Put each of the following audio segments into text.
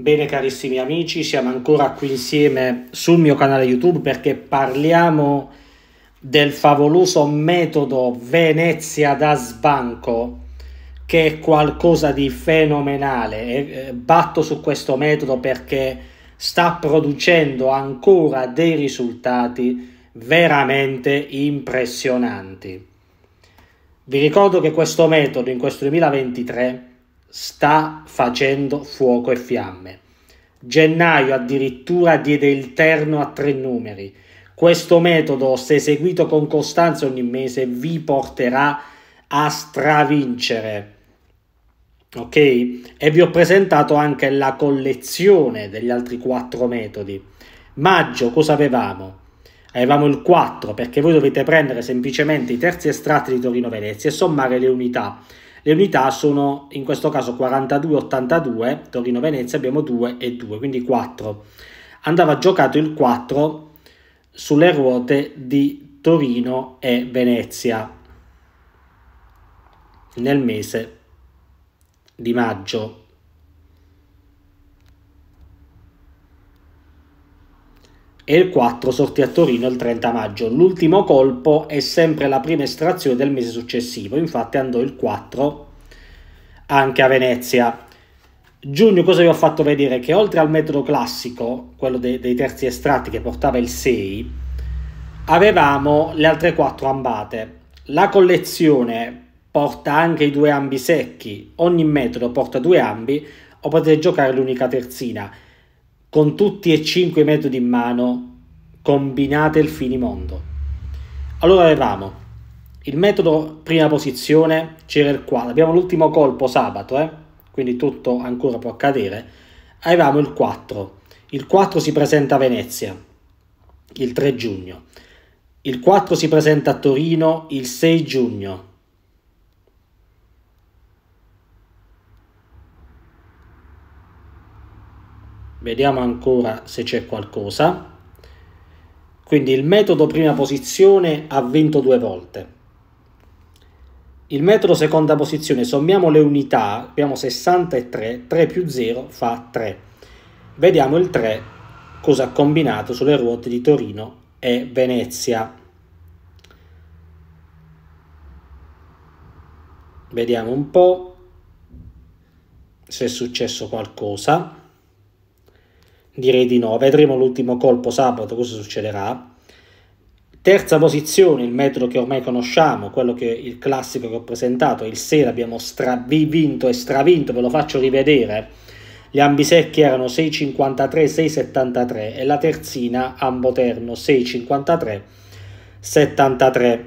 Bene carissimi amici, siamo ancora qui insieme sul mio canale YouTube perché parliamo del favoloso metodo Venezia da sbanco che è qualcosa di fenomenale e eh, batto su questo metodo perché sta producendo ancora dei risultati veramente impressionanti. Vi ricordo che questo metodo in questo 2023 sta facendo fuoco e fiamme. Gennaio addirittura diede il terno a tre numeri. Questo metodo, se eseguito con costanza ogni mese, vi porterà a stravincere. Ok? E vi ho presentato anche la collezione degli altri quattro metodi. Maggio cosa avevamo? Avevamo il 4 perché voi dovete prendere semplicemente i terzi estratti di Torino-Venezia e sommare le unità. Le unità sono in questo caso 42-82, Torino-Venezia abbiamo 2 e 2, quindi 4. Andava giocato il 4 sulle ruote di Torino e Venezia nel mese di maggio. e il 4 sorti a Torino il 30 maggio. L'ultimo colpo è sempre la prima estrazione del mese successivo, infatti andò il 4 anche a Venezia. Giugno cosa vi ho fatto vedere? Che oltre al metodo classico, quello dei, dei terzi estratti che portava il 6, avevamo le altre 4 ambate. La collezione porta anche i due ambi secchi, ogni metodo porta due ambi o potete giocare l'unica terzina con tutti e cinque i metodi in mano, combinate il finimondo. Allora avevamo il metodo prima posizione, c'era il quadro, abbiamo l'ultimo colpo sabato, eh? quindi tutto ancora può accadere, avevamo il 4, il 4 si presenta a Venezia il 3 giugno, il 4 si presenta a Torino il 6 giugno, vediamo ancora se c'è qualcosa quindi il metodo prima posizione ha vinto due volte il metodo seconda posizione sommiamo le unità abbiamo 63 3 più 0 fa 3 vediamo il 3 cosa ha combinato sulle ruote di Torino e Venezia vediamo un po' se è successo qualcosa Direi di no, vedremo l'ultimo colpo sabato cosa succederà. Terza posizione, il metodo che ormai conosciamo, quello che il classico che ho presentato, il sera abbiamo vinto e stravinto, ve lo faccio rivedere. Gli ambisecchi erano 6,53, 6,73 e la terzina amboterno 6,53, 73.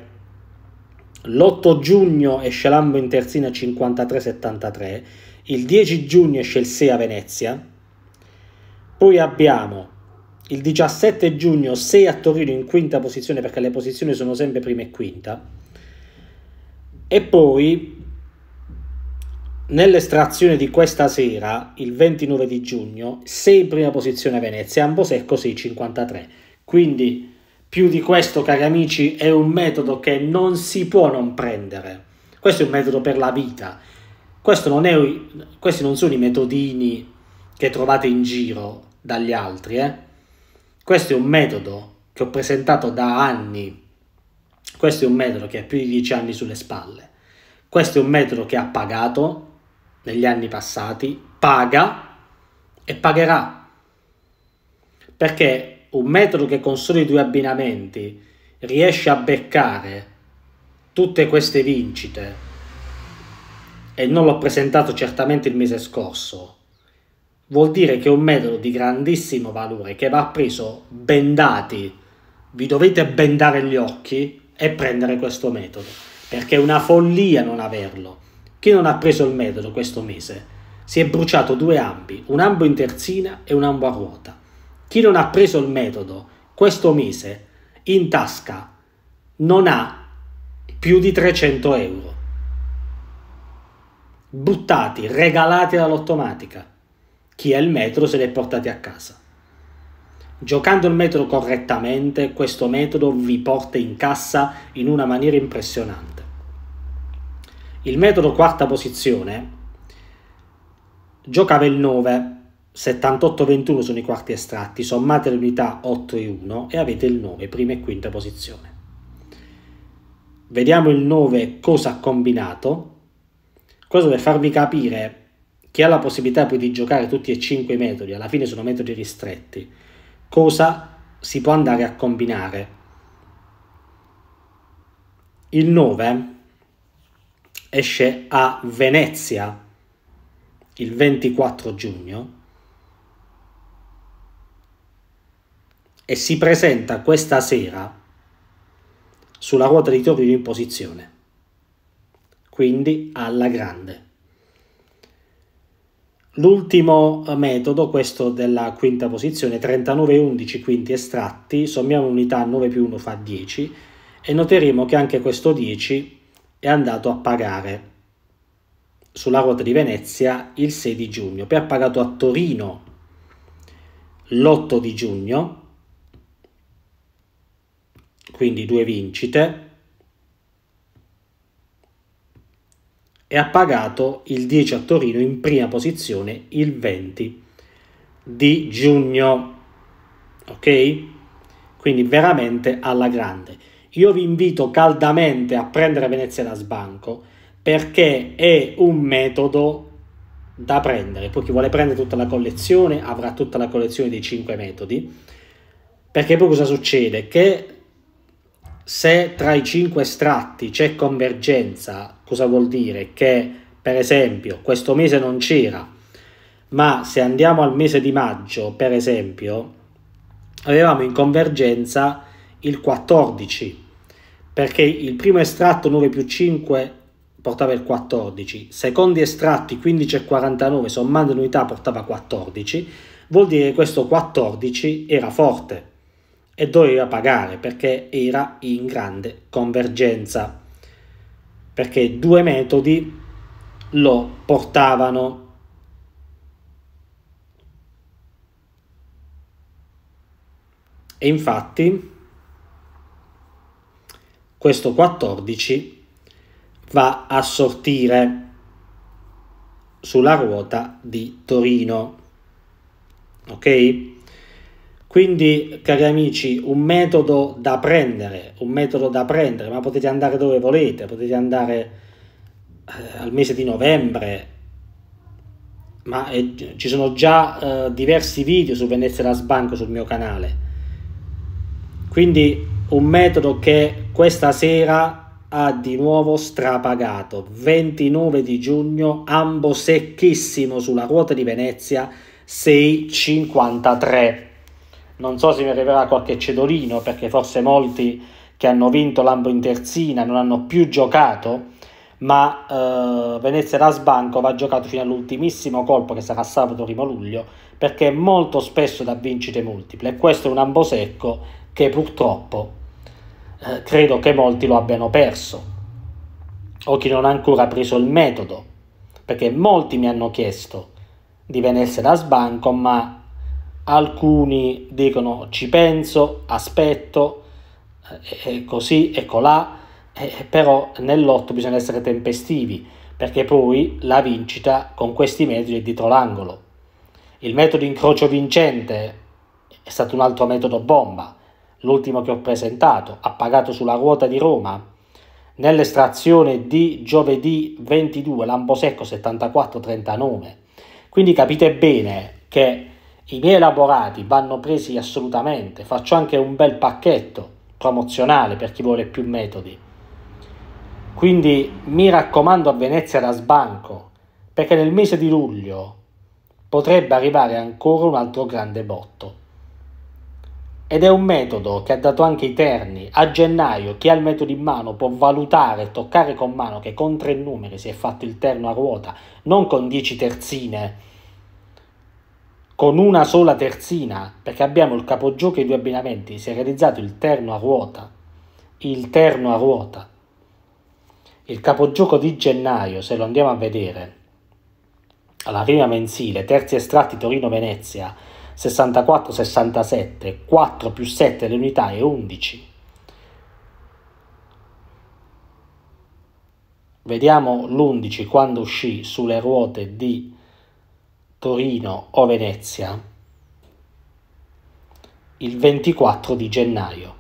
L'8 giugno esce l'ambo in terzina 53-73, il 10 giugno esce il 6 a Venezia, poi abbiamo il 17 giugno 6 a Torino in quinta posizione perché le posizioni sono sempre prima e quinta. E poi nell'estrazione di questa sera, il 29 di giugno, 6 in prima posizione a Venezia, Ambosecco 6,53. Quindi più di questo, cari amici, è un metodo che non si può non prendere. Questo è un metodo per la vita. Non è, questi non sono i metodini che trovate in giro, dagli altri. Eh? Questo è un metodo che ho presentato da anni, questo è un metodo che ha più di dieci anni sulle spalle, questo è un metodo che ha pagato negli anni passati, paga e pagherà. Perché un metodo che con solo i due abbinamenti riesce a beccare tutte queste vincite, e non l'ho presentato certamente il mese scorso, vuol dire che è un metodo di grandissimo valore che va preso bendati. Vi dovete bendare gli occhi e prendere questo metodo, perché è una follia non averlo. Chi non ha preso il metodo questo mese si è bruciato due ambi, un ambo in terzina e un ambo a ruota. Chi non ha preso il metodo questo mese in tasca non ha più di 300 euro. Buttati, regalati dall'automatica chi ha il metro se l'è è portati a casa. Giocando il metro correttamente, questo metodo vi porta in cassa in una maniera impressionante. Il metodo quarta posizione giocava il 9, 78-21 sono i quarti estratti, sommate le unità 8 e 1 e avete il 9, prima e quinta posizione. Vediamo il 9 cosa ha combinato. Questo per farvi capire che ha la possibilità poi di giocare tutti e cinque i metodi, alla fine sono metodi ristretti, cosa si può andare a combinare? Il 9 esce a Venezia il 24 giugno e si presenta questa sera sulla ruota di Torino in posizione, quindi alla grande. L'ultimo eh, metodo, questo della quinta posizione, 39 11 quinti estratti, sommiamo unità 9 più 1 fa 10 e noteremo che anche questo 10 è andato a pagare sulla ruota di Venezia il 6 di giugno, poi ha pagato a Torino l'8 di giugno, quindi due vincite, e ha pagato il 10 a Torino in prima posizione il 20 di giugno. Ok? Quindi veramente alla grande. Io vi invito caldamente a prendere Venezia da sbanco perché è un metodo da prendere. Poi chi vuole prendere tutta la collezione avrà tutta la collezione dei 5 metodi. Perché poi cosa succede? Che se tra i 5 estratti c'è convergenza Cosa vuol dire? Che per esempio questo mese non c'era, ma se andiamo al mese di maggio, per esempio, avevamo in convergenza il 14, perché il primo estratto 9 più 5 portava il 14, secondi estratti 15 e 49 sommando unità portava 14, vuol dire che questo 14 era forte e doveva pagare perché era in grande convergenza perché due metodi lo portavano e infatti questo 14 va a sortire sulla ruota di Torino ok quindi, cari amici, un metodo da prendere, un metodo da prendere, ma potete andare dove volete, potete andare eh, al mese di novembre, ma è, eh, ci sono già eh, diversi video su Venezia Las Banco sul mio canale. Quindi un metodo che questa sera ha di nuovo strapagato. 29 di giugno, ambo secchissimo sulla ruota di Venezia 653 non so se mi arriverà qualche cedolino perché forse molti che hanno vinto l'ambo in terzina non hanno più giocato ma eh, Venezia da sbanco va giocato fino all'ultimissimo colpo che sarà sabato 1 luglio perché è molto spesso da vincite multiple e questo è un ambo secco che purtroppo eh, credo che molti lo abbiano perso o chi non ha ancora preso il metodo perché molti mi hanno chiesto di Venezia da sbanco ma alcuni dicono ci penso, aspetto, eh, e così e colà, eh, però nel lotto bisogna essere tempestivi perché poi la vincita con questi metodi è dietro l'angolo. Il metodo incrocio vincente è stato un altro metodo bomba, l'ultimo che ho presentato, appagato sulla ruota di Roma. Nell'estrazione di giovedì 22, Lambosecco 74-39. Quindi capite bene che i miei elaborati vanno presi assolutamente, faccio anche un bel pacchetto promozionale per chi vuole più metodi. Quindi mi raccomando a Venezia da sbanco, perché nel mese di luglio potrebbe arrivare ancora un altro grande botto. Ed è un metodo che ha dato anche i terni. A gennaio chi ha il metodo in mano può valutare, toccare con mano che con tre numeri si è fatto il terno a ruota, non con dieci terzine con una sola terzina, perché abbiamo il capogioco e i due abbinamenti, si è realizzato il terno a ruota, il terno a ruota. Il capogioco di gennaio, se lo andiamo a vedere, alla prima mensile, terzi estratti Torino-Venezia, 64-67, 4 più 7 le unità e 11. Vediamo l'11 quando uscì sulle ruote di Torino o Venezia il 24 di gennaio.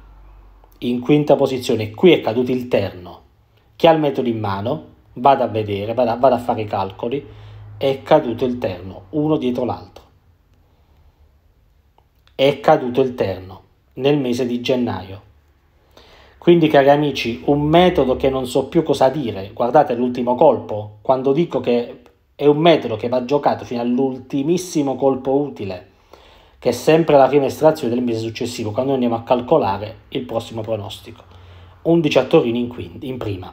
In quinta posizione, qui è caduto il terno, Chi ha il metodo in mano, vado a vedere, vado a, vado a fare i calcoli, è caduto il terno, uno dietro l'altro. È caduto il terno nel mese di gennaio. Quindi, cari amici, un metodo che non so più cosa dire. Guardate l'ultimo colpo, quando dico che è un metodo che va giocato fino all'ultimissimo colpo utile, che è sempre la prima estrazione del mese successivo, quando andiamo a calcolare il prossimo pronostico. 11 a Torino in, quinti, in prima.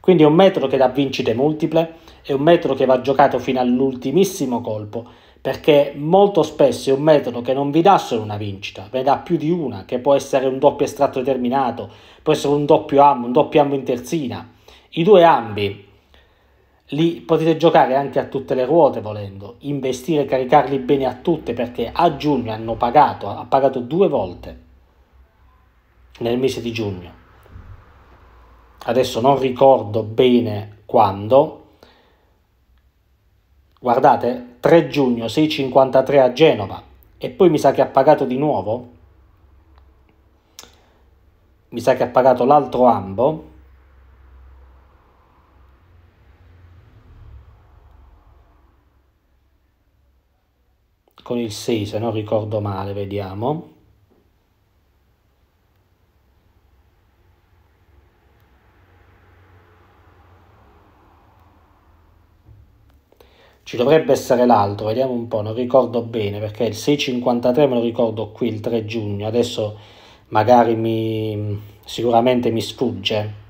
Quindi è un metodo che dà vincite multiple, è un metodo che va giocato fino all'ultimissimo colpo, perché molto spesso è un metodo che non vi dà solo una vincita, ve ne dà più di una, che può essere un doppio estratto determinato, può essere un doppio ambo, un doppio ambo in terzina. I due ambi li potete giocare anche a tutte le ruote volendo, investire e caricarli bene a tutte perché a giugno hanno pagato, ha pagato due volte nel mese di giugno. Adesso non ricordo bene quando. Guardate, 3 giugno 6,53 a Genova e poi mi sa che ha pagato di nuovo. Mi sa che ha pagato l'altro ambo con il 6 se non ricordo male, vediamo. Ci dovrebbe essere l'altro, vediamo un po', non ricordo bene perché il 653 me lo ricordo qui il 3 giugno, adesso magari mi, sicuramente mi sfugge.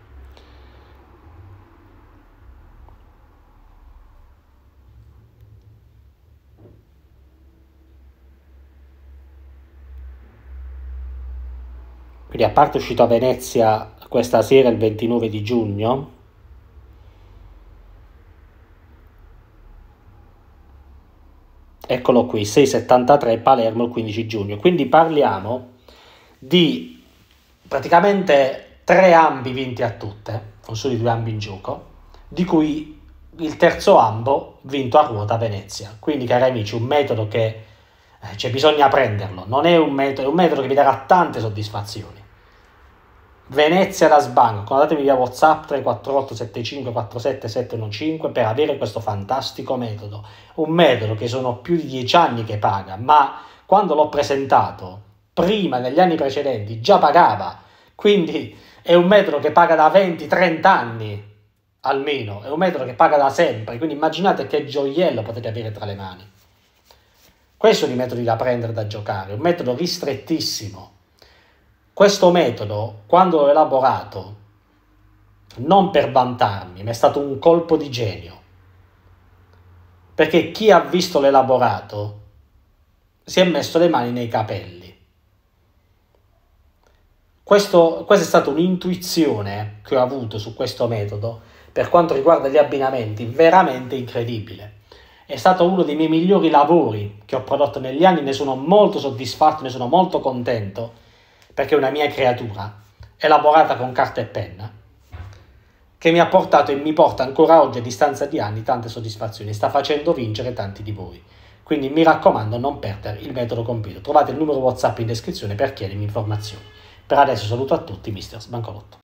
a parte uscito a Venezia questa sera il 29 di giugno, eccolo qui, 673 Palermo il 15 giugno. Quindi parliamo di praticamente tre ambi vinti a tutte, con solo due ambi in gioco, di cui il terzo ambo vinto a ruota a Venezia. Quindi cari amici, un metodo che eh, cioè, bisogna prenderlo, non è un metodo, è un metodo che vi darà tante soddisfazioni. Venezia da sbanco, contattatevi via WhatsApp 348 75 47 715 per avere questo fantastico metodo. Un metodo che sono più di dieci anni che paga, ma quando l'ho presentato prima, negli anni precedenti, già pagava. Quindi è un metodo che paga da 20-30 anni almeno, è un metodo che paga da sempre. Quindi immaginate che gioiello potete avere tra le mani. Questo è un metodo da prendere da giocare, un metodo ristrettissimo questo metodo, quando l'ho elaborato, non per vantarmi, ma è stato un colpo di genio. Perché chi ha visto l'elaborato si è messo le mani nei capelli. Questo, questa è stata un'intuizione che ho avuto su questo metodo per quanto riguarda gli abbinamenti, veramente incredibile. È stato uno dei miei migliori lavori che ho prodotto negli anni, ne sono molto soddisfatto, ne sono molto contento perché è una mia creatura, elaborata con carta e penna, che mi ha portato e mi porta ancora oggi a distanza di anni tante soddisfazioni e sta facendo vincere tanti di voi. Quindi mi raccomando non perdere il metodo completo. Trovate il numero WhatsApp in descrizione per chiedermi informazioni. Per adesso saluto a tutti, Mr. Sbancolotto.